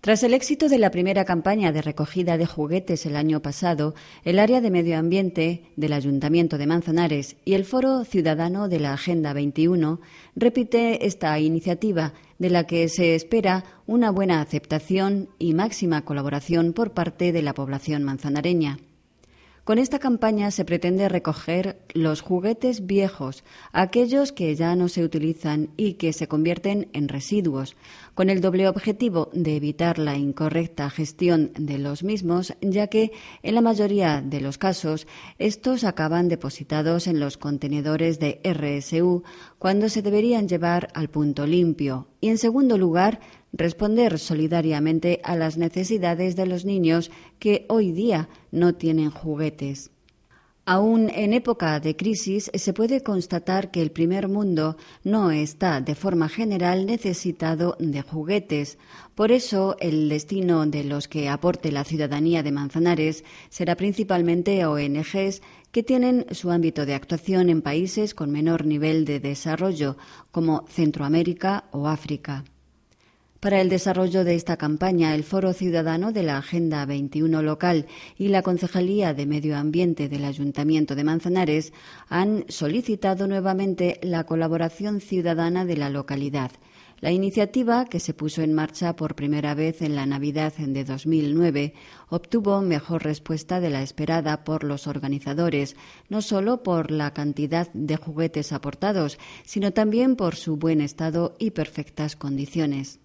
Tras el éxito de la primera campaña de recogida de juguetes el año pasado, el área de medio ambiente del Ayuntamiento de Manzanares y el Foro Ciudadano de la Agenda 21 repite esta iniciativa de la que se espera una buena aceptación y máxima colaboración por parte de la población manzanareña. Con esta campaña se pretende recoger los juguetes viejos, aquellos que ya no se utilizan y que se convierten en residuos, con el doble objetivo de evitar la incorrecta gestión de los mismos, ya que en la mayoría de los casos estos acaban depositados en los contenedores de RSU cuando se deberían llevar al punto limpio y, en segundo lugar, responder solidariamente a las necesidades de los niños que hoy día no tienen juguetes. Aún en época de crisis se puede constatar que el primer mundo no está de forma general necesitado de juguetes. Por eso el destino de los que aporte la ciudadanía de Manzanares será principalmente ONGs que tienen su ámbito de actuación en países con menor nivel de desarrollo como Centroamérica o África. Para el desarrollo de esta campaña, el Foro Ciudadano de la Agenda 21 local y la Concejalía de Medio Ambiente del Ayuntamiento de Manzanares han solicitado nuevamente la colaboración ciudadana de la localidad. La iniciativa, que se puso en marcha por primera vez en la Navidad de 2009, obtuvo mejor respuesta de la esperada por los organizadores, no solo por la cantidad de juguetes aportados, sino también por su buen estado y perfectas condiciones.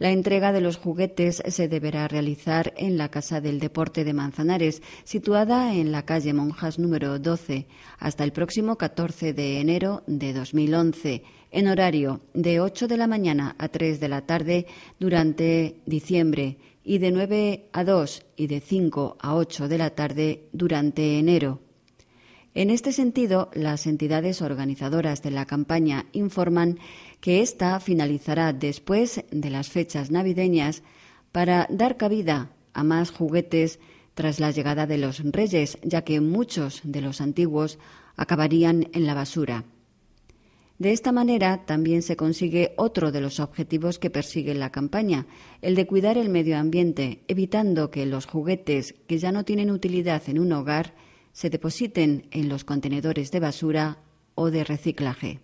La entrega de los juguetes se deberá realizar en la Casa del Deporte de Manzanares, situada en la calle Monjas número 12, hasta el próximo 14 de enero de 2011, en horario de 8 de la mañana a 3 de la tarde durante diciembre y de 9 a 2 y de 5 a 8 de la tarde durante enero. En este sentido, las entidades organizadoras de la campaña informan que ésta finalizará después de las fechas navideñas para dar cabida a más juguetes tras la llegada de los reyes, ya que muchos de los antiguos acabarían en la basura. De esta manera también se consigue otro de los objetivos que persigue la campaña, el de cuidar el medio ambiente, evitando que los juguetes que ya no tienen utilidad en un hogar se depositen en los contenedores de basura o de reciclaje.